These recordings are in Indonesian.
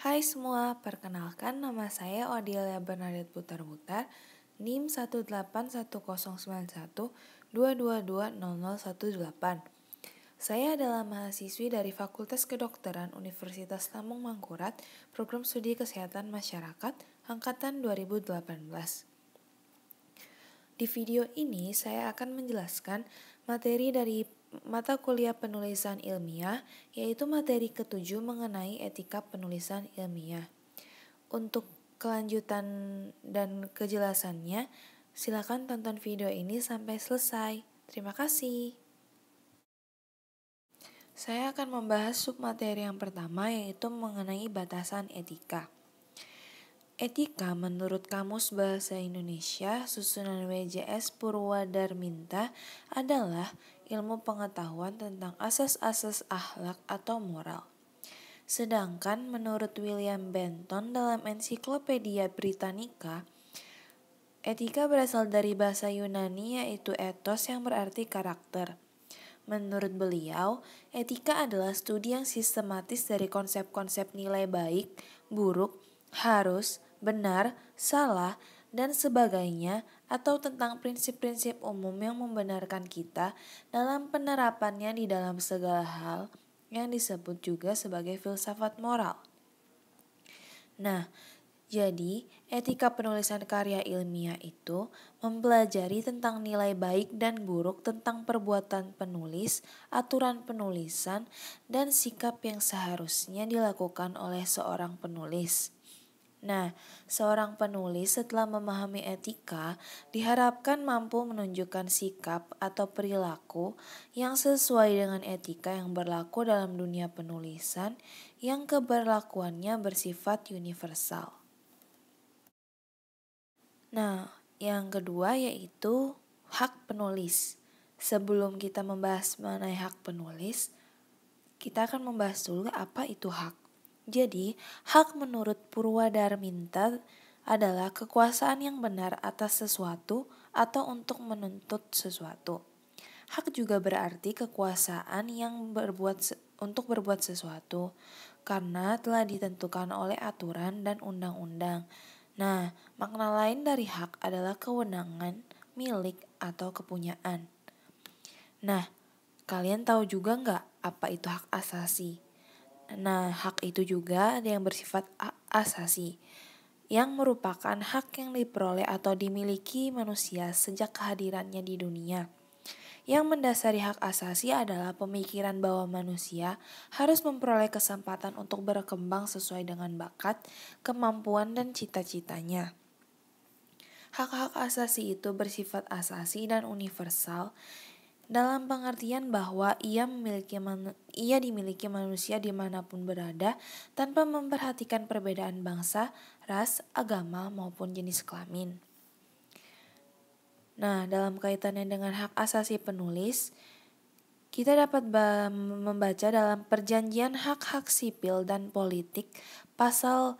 Hai semua, perkenalkan nama saya Odilia Bernadette Putar-Putar, NIM 1810912220018. Saya adalah mahasiswi dari Fakultas Kedokteran Universitas Lamong Mangkurat, Program Studi Kesehatan Masyarakat, Angkatan 2018. Di video ini, saya akan menjelaskan materi dari mata kuliah penulisan ilmiah, yaitu materi ketujuh mengenai etika penulisan ilmiah. Untuk kelanjutan dan kejelasannya, silakan tonton video ini sampai selesai. Terima kasih. Saya akan membahas sub materi yang pertama yaitu mengenai batasan etika. Etika menurut Kamus Bahasa Indonesia susunan WJS Purwadarminta adalah ilmu pengetahuan tentang asas-asas akhlak atau moral. Sedangkan menurut William Benton dalam ensiklopedia Britannica, etika berasal dari bahasa Yunani yaitu etos yang berarti karakter. Menurut beliau, etika adalah studi yang sistematis dari konsep-konsep nilai baik, buruk, harus, benar, salah, dan sebagainya, atau tentang prinsip-prinsip umum yang membenarkan kita dalam penerapannya di dalam segala hal yang disebut juga sebagai filsafat moral. Nah, jadi etika penulisan karya ilmiah itu mempelajari tentang nilai baik dan buruk tentang perbuatan penulis, aturan penulisan, dan sikap yang seharusnya dilakukan oleh seorang penulis. Nah, seorang penulis setelah memahami etika diharapkan mampu menunjukkan sikap atau perilaku yang sesuai dengan etika yang berlaku dalam dunia penulisan yang keberlakuannya bersifat universal. Nah, yang kedua yaitu hak penulis. Sebelum kita membahas mengenai hak penulis, kita akan membahas dulu apa itu hak. Jadi, hak menurut Purwadarminta adalah kekuasaan yang benar atas sesuatu atau untuk menuntut sesuatu. Hak juga berarti kekuasaan yang berbuat untuk berbuat sesuatu karena telah ditentukan oleh aturan dan undang-undang. Nah, makna lain dari hak adalah kewenangan, milik, atau kepunyaan. Nah, kalian tahu juga nggak apa itu hak asasi? Nah, hak itu juga ada yang bersifat asasi, yang merupakan hak yang diperoleh atau dimiliki manusia sejak kehadirannya di dunia. Yang mendasari hak asasi adalah pemikiran bahwa manusia harus memperoleh kesempatan untuk berkembang sesuai dengan bakat, kemampuan, dan cita-citanya. Hak-hak asasi itu bersifat asasi dan universal, dalam pengertian bahwa ia memiliki ia dimiliki manusia dimanapun berada tanpa memperhatikan perbedaan bangsa, ras, agama maupun jenis kelamin. Nah, dalam kaitannya dengan hak asasi penulis, kita dapat membaca dalam Perjanjian Hak-Hak Sipil dan Politik pasal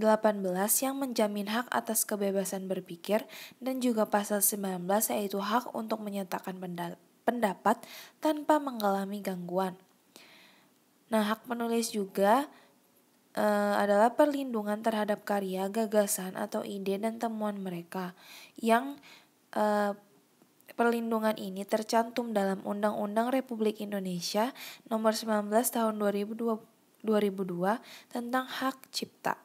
18 yang menjamin hak atas kebebasan berpikir dan juga pasal 19 yaitu hak untuk menyatakan pendapat tanpa mengalami gangguan. Nah, hak penulis juga e, adalah perlindungan terhadap karya, gagasan atau ide dan temuan mereka yang e, Perlindungan ini tercantum dalam Undang-Undang Republik Indonesia Nomor 19 Tahun 2002, 2002 tentang Hak Cipta.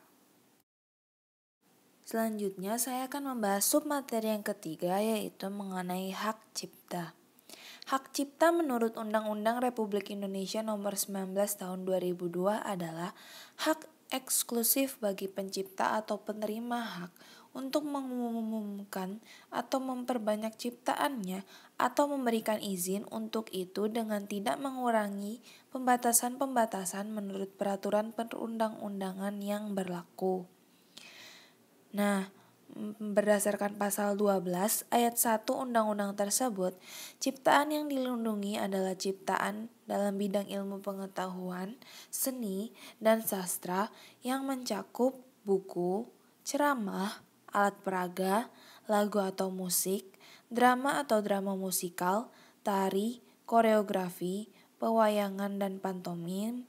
Selanjutnya saya akan membahas sub materi yang ketiga yaitu mengenai hak cipta. Hak cipta menurut Undang-Undang Republik Indonesia Nomor 19 Tahun 2002 adalah hak eksklusif bagi pencipta atau penerima hak untuk mengumumkan atau memperbanyak ciptaannya atau memberikan izin untuk itu dengan tidak mengurangi pembatasan-pembatasan menurut peraturan perundang-undangan yang berlaku. Nah, berdasarkan pasal 12 ayat 1 undang-undang tersebut, ciptaan yang dilindungi adalah ciptaan dalam bidang ilmu pengetahuan, seni, dan sastra yang mencakup buku, ceramah, alat peraga, lagu atau musik, drama atau drama musikal, tari, koreografi, pewayangan dan pantomim,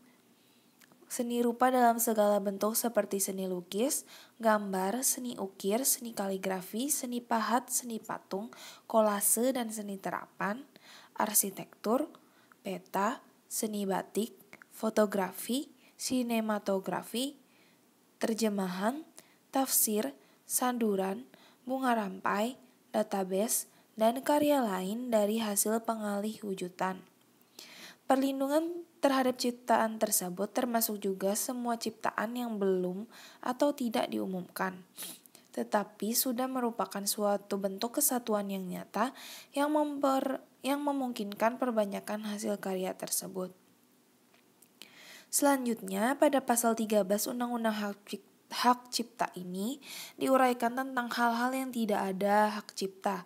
Seni rupa dalam segala bentuk seperti seni lukis, gambar, seni ukir, seni kaligrafi, seni pahat, seni patung, kolase, dan seni terapan, arsitektur, peta, seni batik, fotografi, sinematografi, terjemahan, tafsir, sanduran, bunga rampai, database, dan karya lain dari hasil pengalih wujudan. Perlindungan terhadap ciptaan tersebut termasuk juga semua ciptaan yang belum atau tidak diumumkan tetapi sudah merupakan suatu bentuk kesatuan yang nyata yang memper yang memungkinkan perbanyakan hasil karya tersebut. Selanjutnya, pada pasal 13 Undang-Undang Hak Cipta ini diuraikan tentang hal-hal yang tidak ada hak cipta,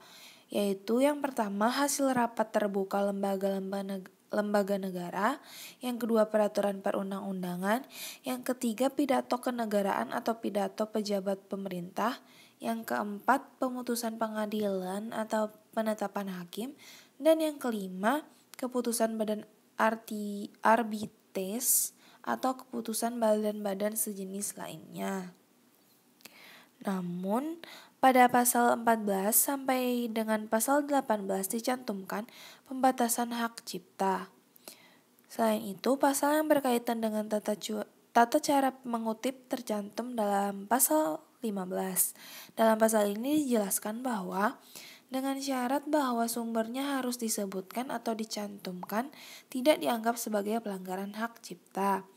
yaitu yang pertama hasil rapat terbuka lembaga-lembaga lembaga negara, yang kedua peraturan perundang-undangan, yang ketiga pidato kenegaraan atau pidato pejabat pemerintah, yang keempat pemutusan pengadilan atau penetapan hakim, dan yang kelima keputusan badan arti arbites atau keputusan badan-badan sejenis lainnya. Namun, pada pasal 14 sampai dengan pasal 18 dicantumkan pembatasan hak cipta. Selain itu, pasal yang berkaitan dengan tata, tata cara mengutip tercantum dalam pasal 15. Dalam pasal ini dijelaskan bahwa dengan syarat bahwa sumbernya harus disebutkan atau dicantumkan, tidak dianggap sebagai pelanggaran hak cipta.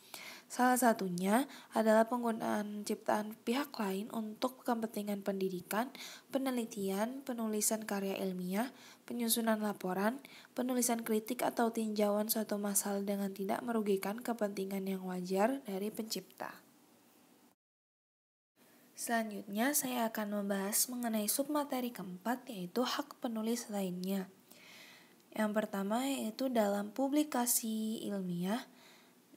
Salah satunya adalah penggunaan ciptaan pihak lain untuk kepentingan pendidikan, penelitian, penulisan karya ilmiah, penyusunan laporan, penulisan kritik atau tinjauan suatu masalah dengan tidak merugikan kepentingan yang wajar dari pencipta. Selanjutnya, saya akan membahas mengenai submateri keempat, yaitu hak penulis lainnya. Yang pertama yaitu dalam publikasi ilmiah,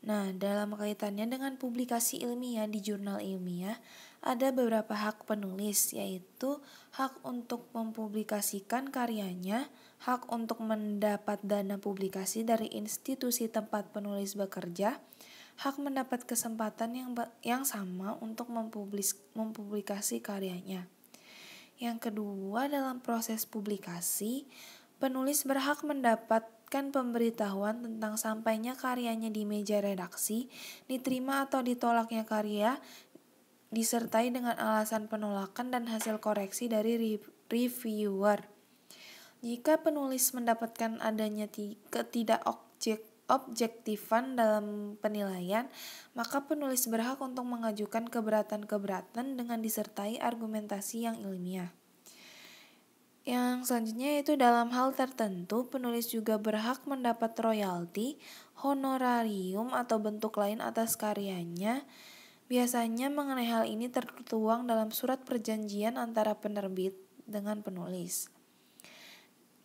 Nah, dalam kaitannya dengan publikasi ilmiah di jurnal ilmiah, ada beberapa hak penulis, yaitu hak untuk mempublikasikan karyanya, hak untuk mendapat dana publikasi dari institusi tempat penulis bekerja, hak mendapat kesempatan yang yang sama untuk mempublis mempublikasi karyanya. Yang kedua, dalam proses publikasi, penulis berhak mendapat mendapatkan pemberitahuan tentang sampainya karyanya di meja redaksi, diterima atau ditolaknya karya, disertai dengan alasan penolakan dan hasil koreksi dari reviewer. Jika penulis mendapatkan adanya ketidak objektifan dalam penilaian, maka penulis berhak untuk mengajukan keberatan-keberatan dengan disertai argumentasi yang ilmiah. Yang selanjutnya itu dalam hal tertentu penulis juga berhak mendapat royalti, honorarium atau bentuk lain atas karyanya. Biasanya mengenai hal ini tertuang dalam surat perjanjian antara penerbit dengan penulis.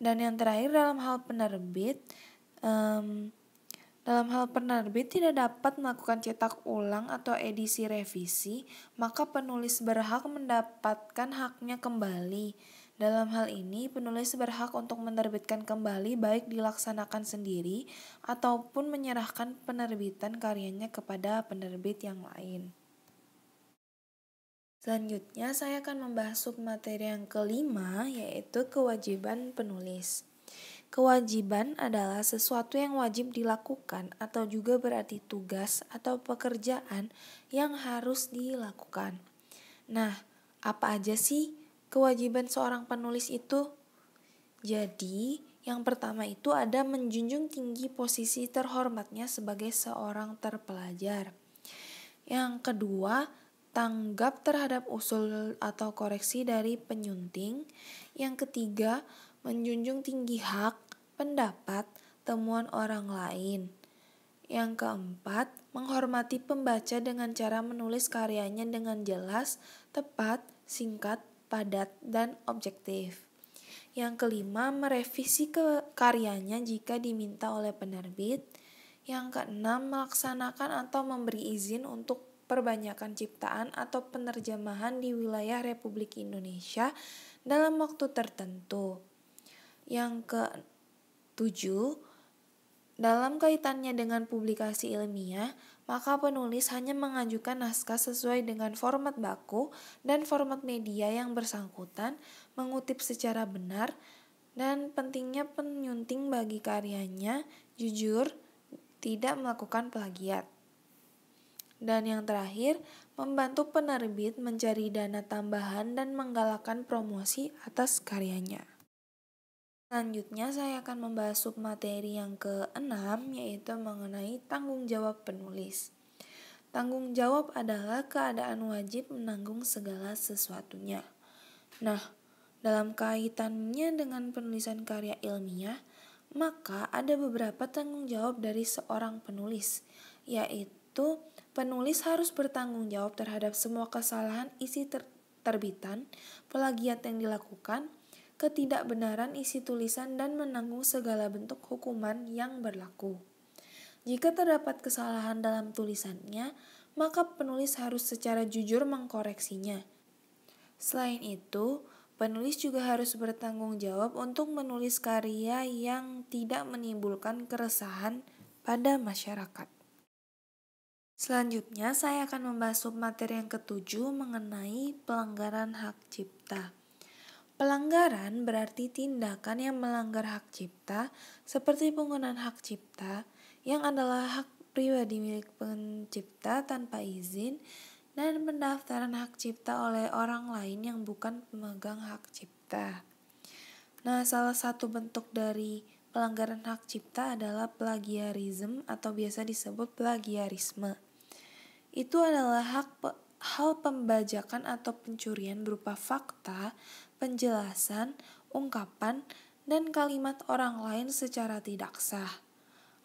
Dan yang terakhir dalam hal penerbit, um, dalam hal penerbit tidak dapat melakukan cetak ulang atau edisi revisi, maka penulis berhak mendapatkan haknya kembali dalam hal ini, penulis berhak untuk menerbitkan kembali baik dilaksanakan sendiri ataupun menyerahkan penerbitan karyanya kepada penerbit yang lain. Selanjutnya, saya akan membahas sub materi yang kelima, yaitu kewajiban penulis. Kewajiban adalah sesuatu yang wajib dilakukan atau juga berarti tugas atau pekerjaan yang harus dilakukan. Nah, apa aja sih kewajiban seorang penulis itu? Jadi, yang pertama itu ada menjunjung tinggi posisi terhormatnya sebagai seorang terpelajar. Yang kedua, tanggap terhadap usul atau koreksi dari penyunting. Yang ketiga, menjunjung tinggi hak, pendapat, temuan orang lain. Yang keempat, menghormati pembaca dengan cara menulis karyanya dengan jelas, tepat, singkat, padat, dan objektif. Yang kelima, merevisi ke karyanya jika diminta oleh penerbit. Yang keenam, melaksanakan atau memberi izin untuk perbanyakan ciptaan atau penerjemahan di wilayah Republik Indonesia dalam waktu tertentu. Yang ketujuh, dalam kaitannya dengan publikasi ilmiah, maka penulis hanya mengajukan naskah sesuai dengan format baku dan format media yang bersangkutan, mengutip secara benar, dan pentingnya penyunting bagi karyanya, jujur, tidak melakukan plagiat. Dan yang terakhir, membantu penerbit mencari dana tambahan dan menggalakkan promosi atas karyanya. Selanjutnya saya akan membahas sub materi yang keenam yaitu mengenai tanggung jawab penulis. Tanggung jawab adalah keadaan wajib menanggung segala sesuatunya. Nah, dalam kaitannya dengan penulisan karya ilmiah, maka ada beberapa tanggung jawab dari seorang penulis, yaitu penulis harus bertanggung jawab terhadap semua kesalahan isi ter terbitan, pelagiat yang dilakukan, ketidakbenaran isi tulisan dan menanggung segala bentuk hukuman yang berlaku. Jika terdapat kesalahan dalam tulisannya, maka penulis harus secara jujur mengkoreksinya. Selain itu, penulis juga harus bertanggung jawab untuk menulis karya yang tidak menimbulkan keresahan pada masyarakat. Selanjutnya, saya akan membahas materi yang ketujuh mengenai pelanggaran hak cipta. Pelanggaran berarti tindakan yang melanggar hak cipta, seperti penggunaan hak cipta yang adalah hak pribadi milik pencipta tanpa izin dan pendaftaran hak cipta oleh orang lain yang bukan pemegang hak cipta. Nah, salah satu bentuk dari pelanggaran hak cipta adalah plagiarisme atau biasa disebut plagiarisme. Itu adalah hak pe hal pembajakan atau pencurian berupa fakta, penjelasan, ungkapan, dan kalimat orang lain secara tidak sah.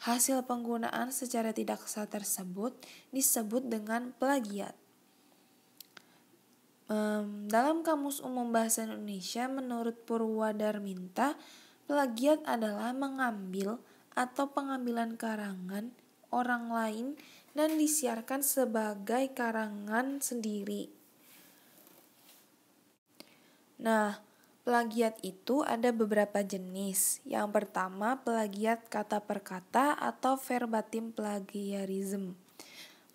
Hasil penggunaan secara tidak sah tersebut disebut dengan plagiat. Um, dalam Kamus Umum Bahasa Indonesia, menurut Purwadarminta, plagiat adalah mengambil atau pengambilan karangan orang lain dan disiarkan sebagai karangan sendiri. Nah, Plagiat itu ada beberapa jenis. Yang pertama, plagiat kata per kata atau verbatim plagiarism.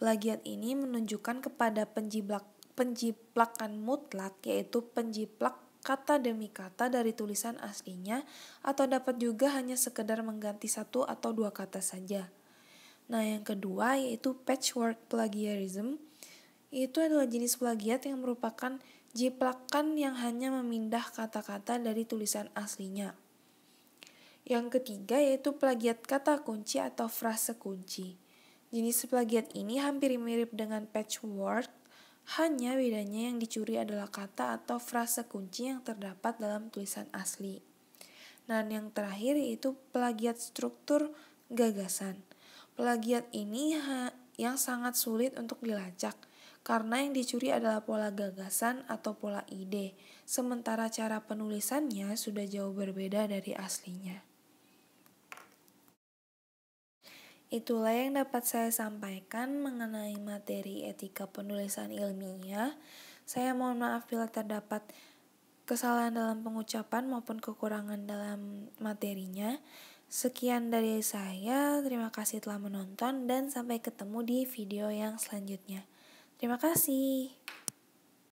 Plagiat ini menunjukkan kepada penjiplak, penjiplakan mutlak, yaitu penjiplak kata demi kata dari tulisan aslinya atau dapat juga hanya sekedar mengganti satu atau dua kata saja. Nah, yang kedua yaitu patchwork plagiarism. Itu adalah jenis plagiat yang merupakan jiplakan yang hanya memindah kata-kata dari tulisan aslinya. Yang ketiga yaitu plagiat kata kunci atau frase kunci. Jenis plagiat ini hampir mirip dengan patchwork, hanya bedanya yang dicuri adalah kata atau frase kunci yang terdapat dalam tulisan asli. Dan yang terakhir yaitu plagiat struktur gagasan. Plagiat ini yang sangat sulit untuk dilacak – karena yang dicuri adalah pola gagasan atau pola ide, sementara cara penulisannya sudah jauh berbeda dari aslinya. Itulah yang dapat saya sampaikan mengenai materi etika penulisan ilmiah. Saya mohon maaf bila terdapat kesalahan dalam pengucapan maupun kekurangan dalam materinya. Sekian dari saya, terima kasih telah menonton, dan sampai ketemu di video yang selanjutnya. Terima kasih.